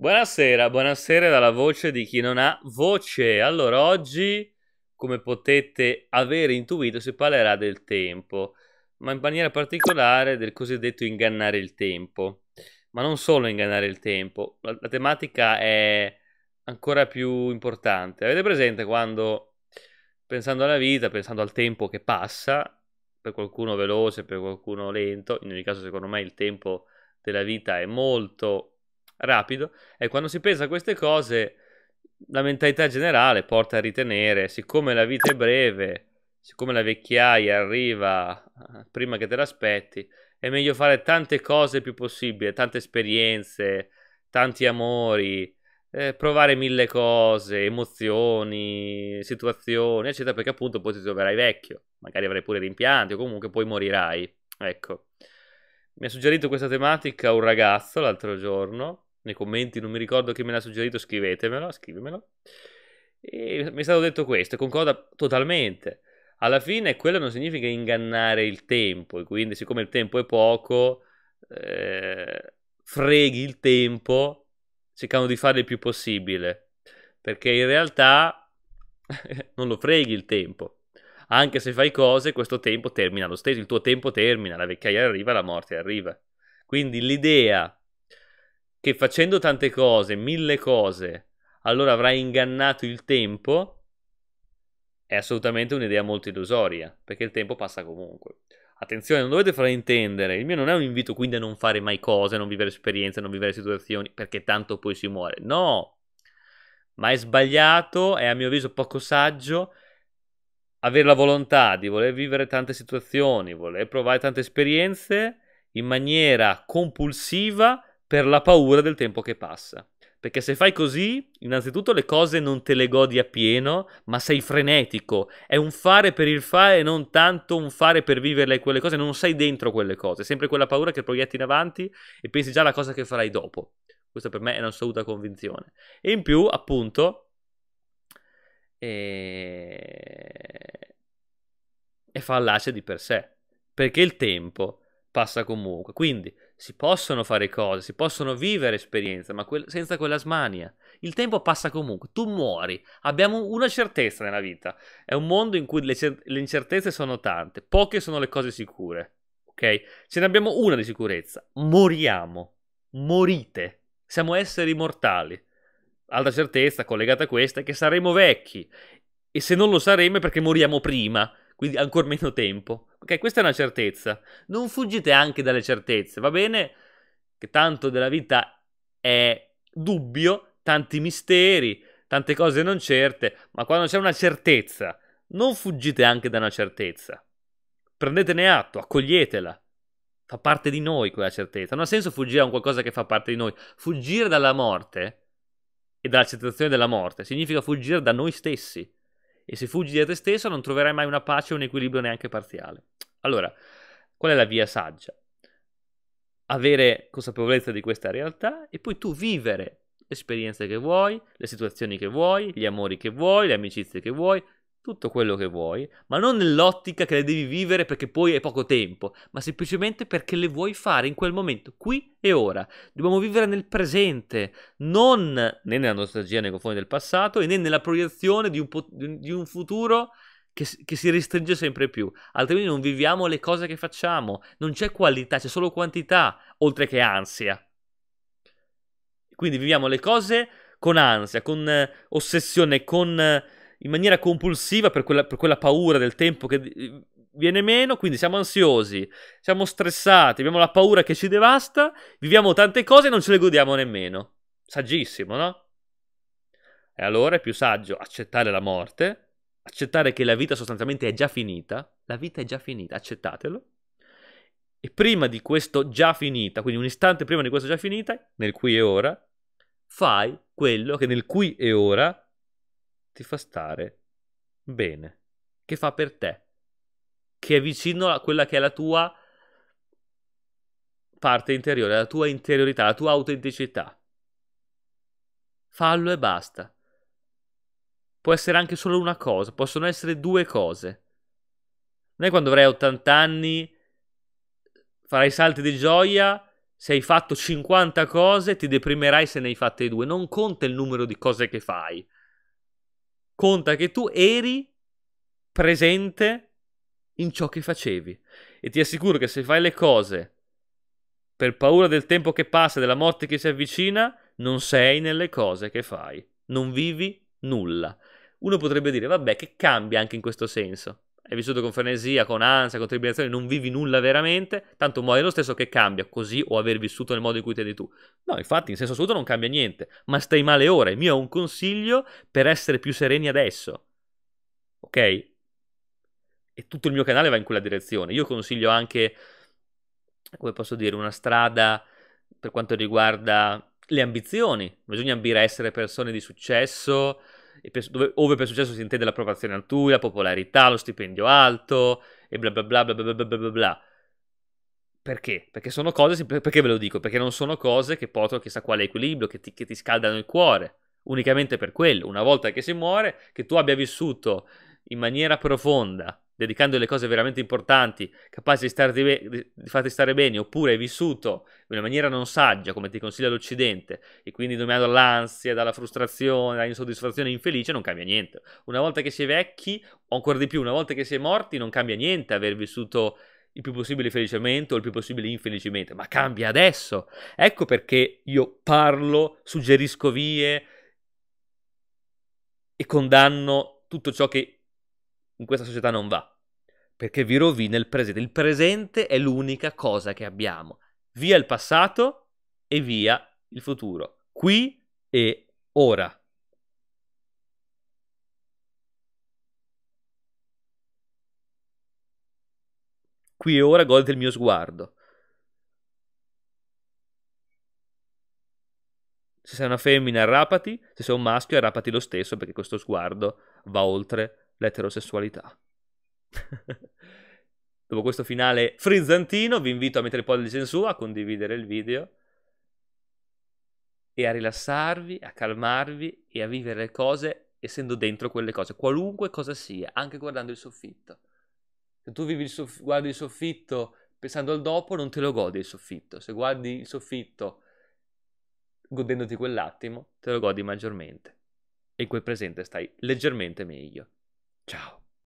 Buonasera, buonasera dalla voce di chi non ha voce. Allora, oggi, come potete avere intuito, si parlerà del tempo, ma in maniera particolare del cosiddetto ingannare il tempo. Ma non solo ingannare il tempo, la, la tematica è ancora più importante. Avete presente quando, pensando alla vita, pensando al tempo che passa, per qualcuno veloce, per qualcuno lento, in ogni caso secondo me il tempo della vita è molto rapido. E quando si pensa a queste cose, la mentalità generale porta a ritenere, siccome la vita è breve, siccome la vecchiaia arriva eh, prima che te l'aspetti, è meglio fare tante cose più possibile, tante esperienze, tanti amori, eh, provare mille cose, emozioni, situazioni, eccetera, perché appunto poi ti troverai vecchio, magari avrai pure rimpianti o comunque poi morirai. Ecco. Mi ha suggerito questa tematica un ragazzo l'altro giorno nei commenti, non mi ricordo chi me l'ha suggerito, scrivetemelo, scrivemelo. E mi è stato detto questo, concorda totalmente. Alla fine quello non significa ingannare il tempo, e quindi siccome il tempo è poco, eh, freghi il tempo cercando di fare il più possibile, perché in realtà non lo freghi il tempo. Anche se fai cose, questo tempo termina lo stesso, il tuo tempo termina, la vecchiaia arriva, la morte arriva. Quindi l'idea che facendo tante cose, mille cose, allora avrai ingannato il tempo, è assolutamente un'idea molto illusoria, perché il tempo passa comunque. Attenzione, non dovete farla intendere, il mio non è un invito quindi a non fare mai cose, non vivere esperienze, non vivere situazioni, perché tanto poi si muore. No, ma è sbagliato, è a mio avviso poco saggio avere la volontà di voler vivere tante situazioni, voler provare tante esperienze in maniera compulsiva per la paura del tempo che passa. Perché se fai così, innanzitutto le cose non te le godi appieno, ma sei frenetico. È un fare per il fare e non tanto un fare per vivere quelle cose, non sei dentro quelle cose. È sempre quella paura che proietti in avanti e pensi già alla cosa che farai dopo. Questa per me è un'assoluta convinzione. E in più, appunto, è, eh, è fallace di per sé. Perché il tempo passa comunque. Quindi si possono fare cose, si possono vivere esperienze, ma que- senza quella smania. Il tempo passa comunque, tu muori, abbiamo una certezza nella vita. È un mondo in cui le, cer- le incertezze sono tante, poche sono le cose sicure, ok? Ce ne abbiamo una di sicurezza, moriamo, morite, siamo esseri mortali. Altra certezza collegata a questa è che saremo vecchi e se non lo saremo è perché moriamo prima, quindi ancora meno tempo. Ok, questa è una certezza. Non fuggite anche dalle certezze, va bene? Che tanto della vita è dubbio, tanti misteri, tante cose non certe, ma quando c'è una certezza, non fuggite anche da una certezza. Prendetene atto, accoglietela. Fa parte di noi quella certezza. Non ha senso fuggire a un qualcosa che fa parte di noi. Fuggire dalla morte e dall'accettazione della morte significa fuggire da noi stessi e se fuggi da te stesso non troverai mai una pace o un equilibrio neanche parziale. Allora, qual è la via saggia? Avere consapevolezza di questa realtà e poi tu vivere le esperienze che vuoi, le situazioni che vuoi, gli amori che vuoi, le amicizie che vuoi, tutto quello che vuoi, ma non nell'ottica che le devi vivere perché poi è poco tempo, ma semplicemente perché le vuoi fare in quel momento, qui e ora. Dobbiamo vivere nel presente, non né nella nostalgia nei confronti del passato e né nella proiezione di un, po- di un futuro che, che, si restringe sempre più, altrimenti non viviamo le cose che facciamo, non c'è qualità, c'è solo quantità, oltre che ansia. Quindi viviamo le cose con ansia, con eh, ossessione, con... Eh, in maniera compulsiva per quella, per quella paura del tempo che viene meno, quindi siamo ansiosi, siamo stressati, abbiamo la paura che ci devasta, viviamo tante cose e non ce le godiamo nemmeno. Saggissimo, no? E allora è più saggio accettare la morte, accettare che la vita sostanzialmente è già finita, la vita è già finita, accettatelo. E prima di questo già finita, quindi un istante prima di questo già finita, nel qui e ora, fai quello che nel qui e ora ti fa stare bene, che fa per te, che è vicino a quella che è la tua parte interiore, la tua interiorità, la tua autenticità. Fallo e basta. Può essere anche solo una cosa, possono essere due cose. Noi quando avrai 80 anni farai salti di gioia, se hai fatto 50 cose ti deprimerai se ne hai fatte due. Non conta il numero di cose che fai, conta che tu eri presente in ciò che facevi. E ti assicuro che se fai le cose per paura del tempo che passa, della morte che si avvicina, non sei nelle cose che fai. Non vivi nulla. Uno potrebbe dire, vabbè, che cambia anche in questo senso hai vissuto con frenesia, con ansia, con tribolazione, non vivi nulla veramente, tanto muore lo stesso che cambia, così o aver vissuto nel modo in cui te di tu. No, infatti, in senso assoluto non cambia niente, ma stai male ora. Il mio è un consiglio per essere più sereni adesso. Ok? E tutto il mio canale va in quella direzione. Io consiglio anche, come posso dire, una strada per quanto riguarda le ambizioni. Bisogna ambire a essere persone di successo, dove, ove per successo si intende l'approvazione altrui, la popolarità, lo stipendio alto e bla bla bla bla bla bla bla bla. Perché? Perché sono cose, perché ve lo dico? Perché non sono cose che portano chissà quale equilibrio, che ti, che ti scaldano il cuore, unicamente per quello. Una volta che si muore, che tu abbia vissuto in maniera profonda dedicando le cose veramente importanti, capaci di, starti be- di farti stare bene, oppure hai vissuto in una maniera non saggia, come ti consiglia l'Occidente, e quindi dominato dall'ansia, dalla frustrazione, dall'insoddisfazione infelice, non cambia niente. Una volta che si è vecchi, o ancora di più, una volta che si è morti, non cambia niente aver vissuto il più possibile felicemente o il più possibile infelicemente, ma cambia adesso. Ecco perché io parlo, suggerisco vie e condanno tutto ciò che in questa società non va, perché vi rovina il presente. Il presente è l'unica cosa che abbiamo. Via il passato e via il futuro. Qui e ora. Qui e ora gode il mio sguardo. Se sei una femmina, rapati, se sei un maschio, rapati lo stesso perché questo sguardo va oltre l'eterosessualità. Dopo questo finale frizzantino vi invito a mettere il pollice in su, a condividere il video e a rilassarvi, a calmarvi e a vivere le cose essendo dentro quelle cose, qualunque cosa sia, anche guardando il soffitto. Se tu vivi il soff- guardi il soffitto pensando al dopo, non te lo godi il soffitto. Se guardi il soffitto godendoti quell'attimo, te lo godi maggiormente. E in quel presente stai leggermente meglio. Chao.